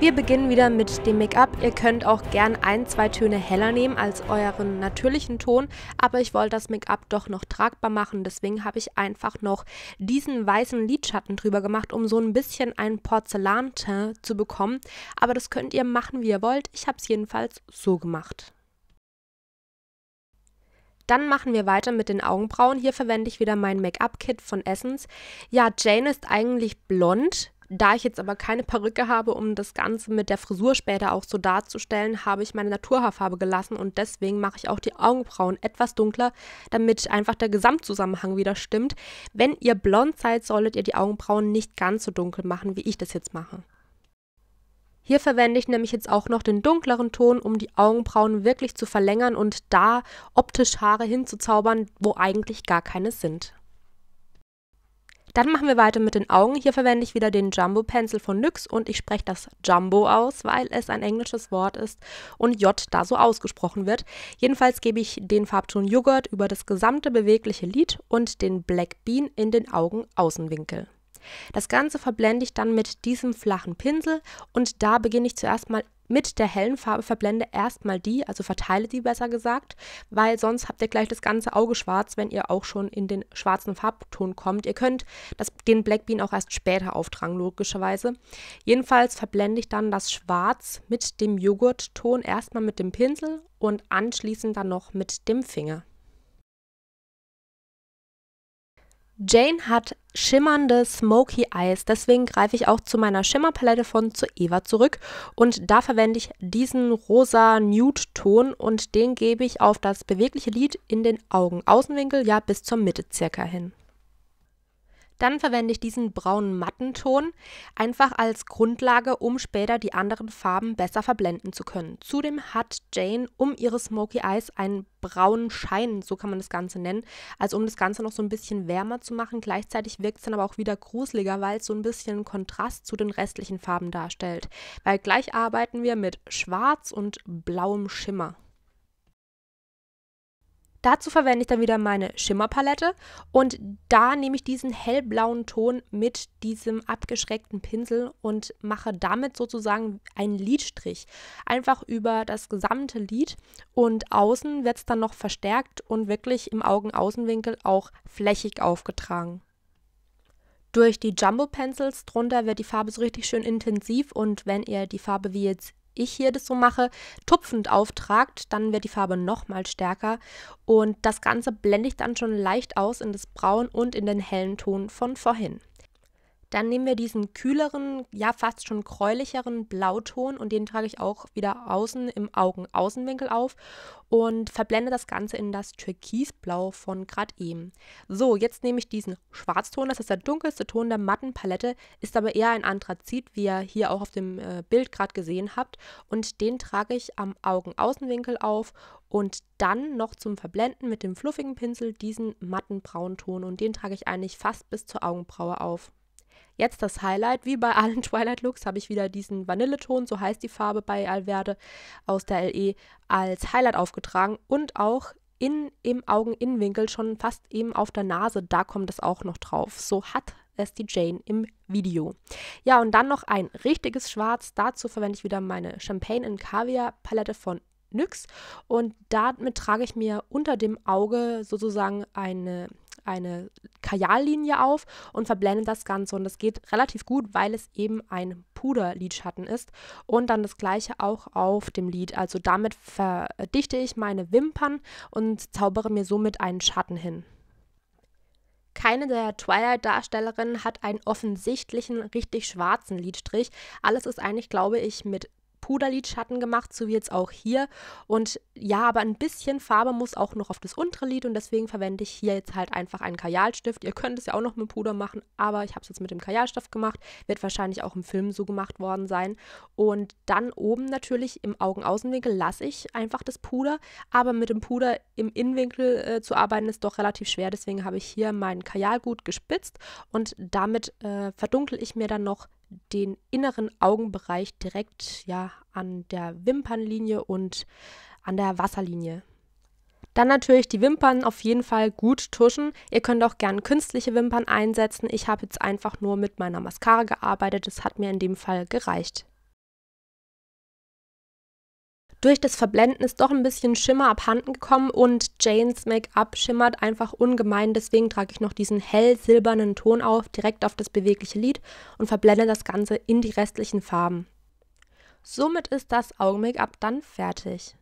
Wir beginnen wieder mit dem Make-up. Ihr könnt auch gern ein, zwei Töne heller nehmen als euren natürlichen Ton, aber ich wollte das Make-up doch noch tragbar machen, deswegen habe ich einfach noch diesen weißen Lidschatten drüber gemacht, um so ein bisschen einen Porzellantin zu bekommen. Aber das könnt ihr machen, wie ihr wollt. Ich habe es jedenfalls so gemacht. Dann machen wir weiter mit den Augenbrauen. Hier verwende ich wieder mein Make-up-Kit von Essence. Ja, Jane ist eigentlich blond, da ich jetzt aber keine Perücke habe, um das Ganze mit der Frisur später auch so darzustellen, habe ich meine Naturhaarfarbe gelassen und deswegen mache ich auch die Augenbrauen etwas dunkler, damit einfach der Gesamtzusammenhang wieder stimmt. Wenn ihr blond seid, solltet ihr die Augenbrauen nicht ganz so dunkel machen, wie ich das jetzt mache. Hier verwende ich nämlich jetzt auch noch den dunkleren Ton, um die Augenbrauen wirklich zu verlängern und da optisch Haare hinzuzaubern, wo eigentlich gar keine sind. Dann machen wir weiter mit den Augen. Hier verwende ich wieder den Jumbo Pencil von NYX und ich spreche das Jumbo aus, weil es ein englisches Wort ist und J da so ausgesprochen wird. Jedenfalls gebe ich den Farbton Joghurt über das gesamte bewegliche Lid und den Black Bean in den Augenaußenwinkel. Das Ganze verblende ich dann mit diesem flachen Pinsel und da beginne ich zuerst mal mit der hellen Farbe verblende erstmal die, also verteile die besser gesagt, weil sonst habt ihr gleich das ganze Auge schwarz, wenn ihr auch schon in den schwarzen Farbton kommt. Ihr könnt das, den Black Bean auch erst später auftragen, logischerweise. Jedenfalls verblende ich dann das Schwarz mit dem Joghurtton erstmal mit dem Pinsel und anschließend dann noch mit dem Finger. Jane hat schimmernde Smoky Eyes, deswegen greife ich auch zu meiner Schimmerpalette von zu Eva zurück und da verwende ich diesen rosa Nude-Ton und den gebe ich auf das bewegliche Lid in den Augen Außenwinkel, ja bis zur Mitte circa hin. Dann verwende ich diesen braunen Mattenton einfach als Grundlage, um später die anderen Farben besser verblenden zu können. Zudem hat Jane um ihre Smoky Eyes einen braunen Schein, so kann man das Ganze nennen. Also um das Ganze noch so ein bisschen wärmer zu machen. Gleichzeitig wirkt es dann aber auch wieder gruseliger, weil es so ein bisschen Kontrast zu den restlichen Farben darstellt. Weil gleich arbeiten wir mit Schwarz und blauem Schimmer. Dazu verwende ich dann wieder meine Schimmerpalette und da nehme ich diesen hellblauen Ton mit diesem abgeschreckten Pinsel und mache damit sozusagen einen Lidstrich. Einfach über das gesamte Lid und außen wird es dann noch verstärkt und wirklich im Augenaußenwinkel auch flächig aufgetragen. Durch die Jumbo Pencils drunter wird die Farbe so richtig schön intensiv und wenn ihr die Farbe wie jetzt ich hier das so mache, tupfend auftragt, dann wird die Farbe nochmal stärker und das Ganze blende ich dann schon leicht aus in das Braun und in den hellen Ton von vorhin. Dann nehmen wir diesen kühleren, ja fast schon gräulicheren Blauton und den trage ich auch wieder außen im Augenaußenwinkel auf und verblende das Ganze in das Türkisblau von gerade eben. So, jetzt nehme ich diesen Schwarzton, das ist der dunkelste Ton der matten Palette, ist aber eher ein Anthrazit, wie ihr hier auch auf dem äh, Bild gerade gesehen habt und den trage ich am Augenaußenwinkel auf und dann noch zum Verblenden mit dem fluffigen Pinsel diesen matten Braunton und den trage ich eigentlich fast bis zur Augenbraue auf. Jetzt das Highlight, wie bei allen Twilight Looks, habe ich wieder diesen Vanilleton, so heißt die Farbe bei Alverde aus der LE, als Highlight aufgetragen und auch in, im Augeninnenwinkel, schon fast eben auf der Nase, da kommt es auch noch drauf. So hat es die Jane im Video. Ja, und dann noch ein richtiges Schwarz. Dazu verwende ich wieder meine Champagne in Caviar Palette von NYX und damit trage ich mir unter dem Auge sozusagen eine eine Kajallinie auf und verblendet das Ganze. Und das geht relativ gut, weil es eben ein Puder-Lidschatten ist. Und dann das gleiche auch auf dem Lid. Also damit verdichte ich meine Wimpern und zaubere mir somit einen Schatten hin. Keine der Twilight-Darstellerinnen hat einen offensichtlichen, richtig schwarzen Lidstrich. Alles ist eigentlich, glaube ich, mit Puderlidschatten gemacht, so wie jetzt auch hier. Und ja, aber ein bisschen Farbe muss auch noch auf das untere Lid und deswegen verwende ich hier jetzt halt einfach einen Kajalstift. Ihr könnt es ja auch noch mit Puder machen, aber ich habe es jetzt mit dem Kajalstift gemacht. Wird wahrscheinlich auch im Film so gemacht worden sein. Und dann oben natürlich im Augenaußenwinkel lasse ich einfach das Puder, aber mit dem Puder im Innenwinkel äh, zu arbeiten ist doch relativ schwer. Deswegen habe ich hier meinen Kajal gut gespitzt und damit äh, verdunkel ich mir dann noch den inneren Augenbereich direkt ja an der Wimpernlinie und an der Wasserlinie. Dann natürlich die Wimpern auf jeden Fall gut tuschen. Ihr könnt auch gern künstliche Wimpern einsetzen. Ich habe jetzt einfach nur mit meiner Mascara gearbeitet. Das hat mir in dem Fall gereicht durch das Verblenden ist doch ein bisschen Schimmer abhanden gekommen und Janes Make-up schimmert einfach ungemein. Deswegen trage ich noch diesen hell silbernen Ton auf, direkt auf das bewegliche Lid und verblende das Ganze in die restlichen Farben. Somit ist das Augen-Make-up dann fertig.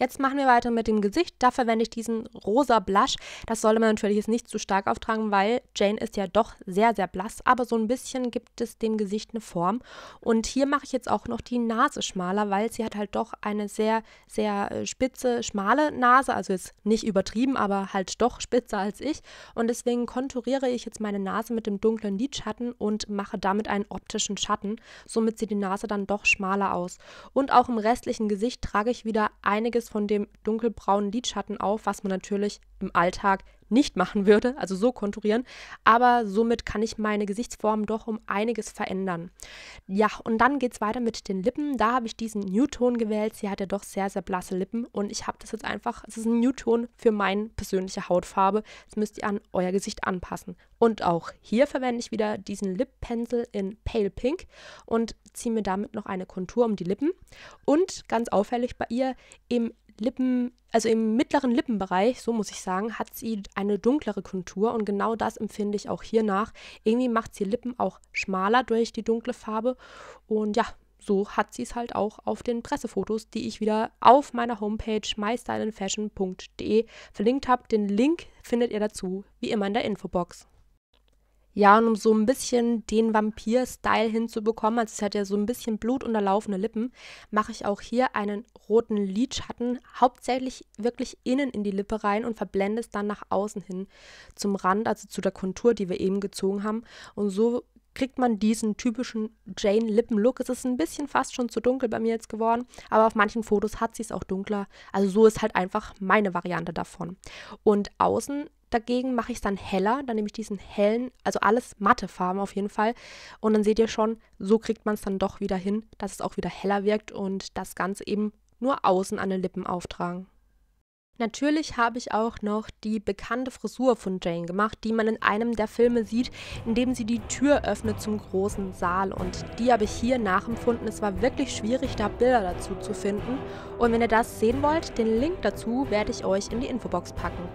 Jetzt machen wir weiter mit dem Gesicht. Da verwende ich diesen rosa Blush. Das sollte man natürlich jetzt nicht zu stark auftragen, weil Jane ist ja doch sehr, sehr blass. Aber so ein bisschen gibt es dem Gesicht eine Form. Und hier mache ich jetzt auch noch die Nase schmaler, weil sie hat halt doch eine sehr, sehr äh, spitze, schmale Nase. Also jetzt nicht übertrieben, aber halt doch spitzer als ich. Und deswegen konturiere ich jetzt meine Nase mit dem dunklen Lidschatten und mache damit einen optischen Schatten. Somit sieht die Nase dann doch schmaler aus. Und auch im restlichen Gesicht trage ich wieder einiges von dem dunkelbraunen Lidschatten auf, was man natürlich im Alltag nicht machen würde, also so konturieren, aber somit kann ich meine Gesichtsform doch um einiges verändern. Ja, und dann geht es weiter mit den Lippen. Da habe ich diesen Newton gewählt. Sie hat ja doch sehr, sehr blasse Lippen und ich habe das jetzt einfach, es ist ein Newton für meine persönliche Hautfarbe. Das müsst ihr an euer Gesicht anpassen. Und auch hier verwende ich wieder diesen Lip Pencil in Pale Pink und ziehe mir damit noch eine Kontur um die Lippen. Und ganz auffällig bei ihr im Lippen, also im mittleren Lippenbereich, so muss ich sagen, hat sie eine dunklere Kontur und genau das empfinde ich auch hier nach. Irgendwie macht sie Lippen auch schmaler durch die dunkle Farbe und ja, so hat sie es halt auch auf den Pressefotos, die ich wieder auf meiner Homepage mystyleandfashion.de verlinkt habe. Den Link findet ihr dazu wie immer in der Infobox. Ja, und um so ein bisschen den Vampir-Style hinzubekommen, also es hat ja so ein bisschen blutunterlaufene Lippen, mache ich auch hier einen roten Lidschatten, hauptsächlich wirklich innen in die Lippe rein und verblende es dann nach außen hin zum Rand, also zu der Kontur, die wir eben gezogen haben. Und so kriegt man diesen typischen Jane-Lippen-Look. Es ist ein bisschen fast schon zu dunkel bei mir jetzt geworden, aber auf manchen Fotos hat sie es auch dunkler. Also so ist halt einfach meine Variante davon. Und außen dagegen mache ich es dann heller. Dann nehme ich diesen hellen, also alles matte Farben auf jeden Fall. Und dann seht ihr schon, so kriegt man es dann doch wieder hin, dass es auch wieder heller wirkt und das Ganze eben nur außen an den Lippen auftragen. Natürlich habe ich auch noch die bekannte Frisur von Jane gemacht, die man in einem der Filme sieht, indem sie die Tür öffnet zum großen Saal. Und die habe ich hier nachempfunden. Es war wirklich schwierig, da Bilder dazu zu finden. Und wenn ihr das sehen wollt, den Link dazu werde ich euch in die Infobox packen.